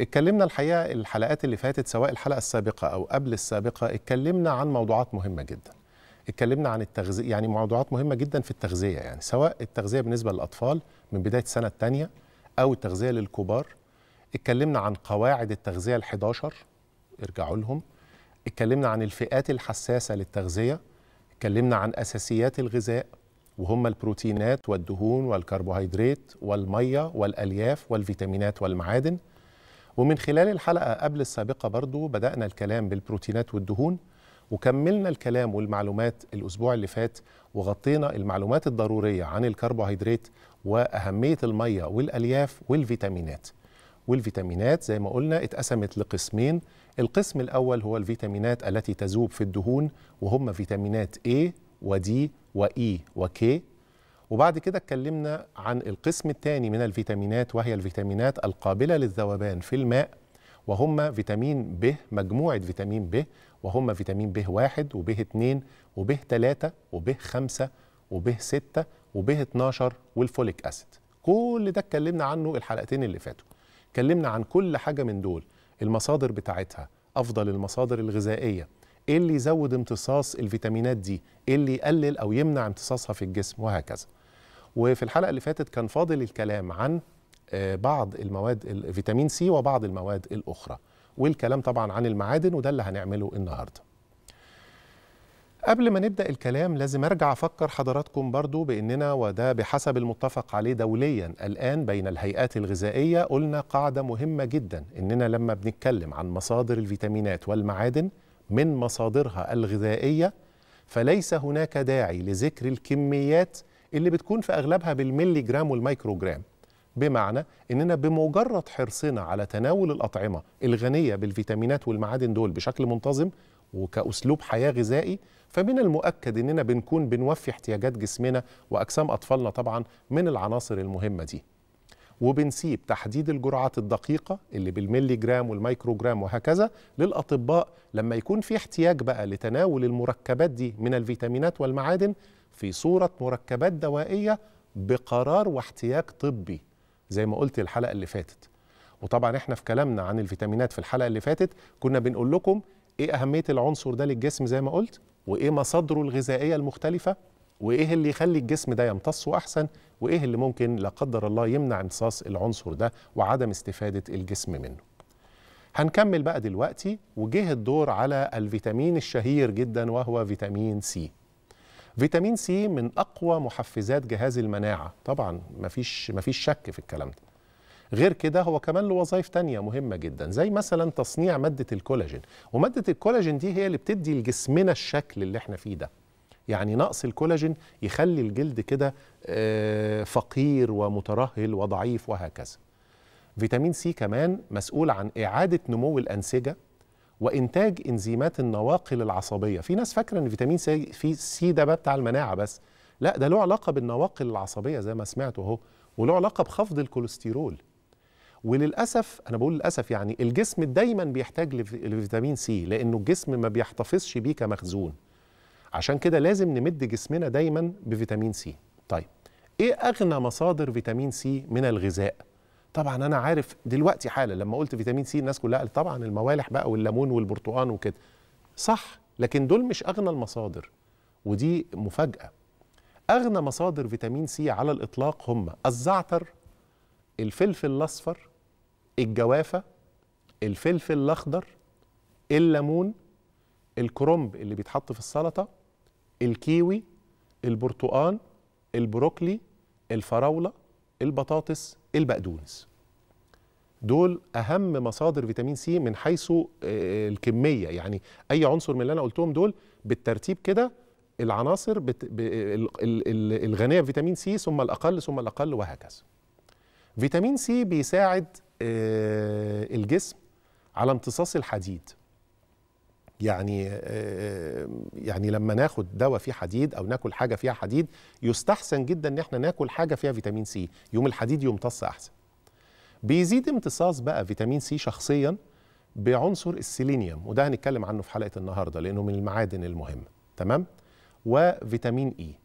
اتكلمنا الحقيقه الحلقات اللي فاتت سواء الحلقه السابقه او قبل السابقه اتكلمنا عن موضوعات مهمه جدا اتكلمنا عن التغذيه يعني موضوعات مهمه جدا في التغذيه يعني سواء التغذيه بالنسبه للاطفال من بدايه السنه الثانيه او التغذيه للكبار اتكلمنا عن قواعد التغذيه ال11 ارجعوا لهم اتكلمنا عن الفئات الحساسه للتغذيه اتكلمنا عن اساسيات الغذاء وهم البروتينات والدهون والكربوهيدرات والميه والالياف والفيتامينات والمعادن ومن خلال الحلقة قبل السابقة برضو بدأنا الكلام بالبروتينات والدهون وكملنا الكلام والمعلومات الأسبوع اللي فات وغطينا المعلومات الضرورية عن الكربوهيدرات وأهمية المية والألياف والفيتامينات والفيتامينات زي ما قلنا اتقسمت لقسمين القسم الأول هو الفيتامينات التي تذوب في الدهون وهم فيتامينات A و D و E و K وبعد كده اتكلمنا عن القسم الثاني من الفيتامينات وهي الفيتامينات القابلة للذوبان في الماء وهم فيتامين ب مجموعة فيتامين ب وهم فيتامين ب واحد وب اتنين وب تلاتة وب خمسة وب ستة وب 12 والفوليك أسيد كل ده اتكلمنا عنه الحلقتين اللي فاتوا اتكلمنا عن كل حاجة من دول المصادر بتاعتها أفضل المصادر الغذائية ايه اللي يزود امتصاص الفيتامينات دي ايه اللي يقلل او يمنع امتصاصها في الجسم وهكذا وفي الحلقه اللي فاتت كان فاضل الكلام عن آه، بعض المواد فيتامين سي وبعض المواد الاخرى والكلام طبعا عن المعادن وده اللي هنعمله النهارده قبل ما نبدا الكلام لازم ارجع افكر حضراتكم برضو باننا وده بحسب المتفق عليه دوليا الان بين الهيئات الغذائيه قلنا قاعده مهمه جدا اننا لما بنتكلم عن مصادر الفيتامينات والمعادن من مصادرها الغذائيه فليس هناك داعي لذكر الكميات اللي بتكون في أغلبها بالملي جرام والمايكرو جرام بمعنى اننا بمجرد حرصنا على تناول الاطعمه الغنيه بالفيتامينات والمعادن دول بشكل منتظم وكاسلوب حياه غذائي فمن المؤكد اننا بنكون بنوفي احتياجات جسمنا واجسام اطفالنا طبعا من العناصر المهمه دي وبنسيب تحديد الجرعات الدقيقة اللي بالملي جرام والمايكرو جرام وهكذا للأطباء لما يكون في احتياج بقى لتناول المركبات دي من الفيتامينات والمعادن في صورة مركبات دوائية بقرار واحتياج طبي زي ما قلت الحلقة اللي فاتت وطبعا احنا في كلامنا عن الفيتامينات في الحلقة اللي فاتت كنا بنقول لكم ايه أهمية العنصر ده للجسم زي ما قلت وايه مصادره الغذائية المختلفة وايه اللي يخلي الجسم ده يمتصه احسن وايه اللي ممكن لا قدر الله يمنع امتصاص العنصر ده وعدم استفاده الجسم منه هنكمل بقى دلوقتي وجه الدور على الفيتامين الشهير جدا وهو فيتامين سي فيتامين سي من اقوى محفزات جهاز المناعه طبعا مفيش مفيش شك في الكلام ده غير كده هو كمان له وظائف تانية مهمة جدا زي مثلا تصنيع مادة الكولاجين ومادة الكولاجين دي هي اللي بتدي لجسمنا الشكل اللي احنا فيه ده يعني نقص الكولاجين يخلي الجلد كده آه، فقير ومترهل وضعيف وهكذا فيتامين سي كمان مسؤول عن إعادة نمو الأنسجة وانتاج انزيمات النواقل العصبيه في ناس فاكره ان فيتامين سي في سي ده بتاع المناعه بس لا ده له علاقه بالنواقل العصبيه زي ما سمعت اهو وله علاقه بخفض الكوليسترول وللاسف انا بقول للاسف يعني الجسم دايما بيحتاج لفيتامين سي لانه الجسم ما بيحتفظش بيه كمخزون عشان كده لازم نمد جسمنا دايما بفيتامين سي طيب ايه اغنى مصادر فيتامين سي من الغذاء طبعا انا عارف دلوقتي حالا لما قلت فيتامين سي الناس كلها قالت طبعا الموالح بقى والليمون والبرتقان وكده صح لكن دول مش اغنى المصادر ودي مفاجاه اغنى مصادر فيتامين سي على الاطلاق هم الزعتر الفلفل الاصفر الجوافه الفلفل الاخضر الليمون الكرنب اللي بيتحط في السلطه الكيوي البرتقان البروكلي الفراوله البطاطس البقدونس دول اهم مصادر فيتامين سي من حيث آه، الكميه يعني اي عنصر من اللي انا قلتهم دول بالترتيب كده العناصر بت... ب... ال... الغنيه بفيتامين سي ثم الاقل ثم الاقل وهكذا فيتامين سي بيساعد آه، الجسم على امتصاص الحديد يعني آه، يعني لما ناخد دواء فيه حديد او ناكل حاجه فيها حديد يستحسن جدا ان احنا ناكل حاجه فيها فيتامين سي يوم الحديد يمتص احسن بيزيد امتصاص بقى فيتامين سي شخصيا بعنصر السيلينيوم وده هنتكلم عنه في حلقه النهارده لانه من المعادن المهمه تمام وفيتامين اي e.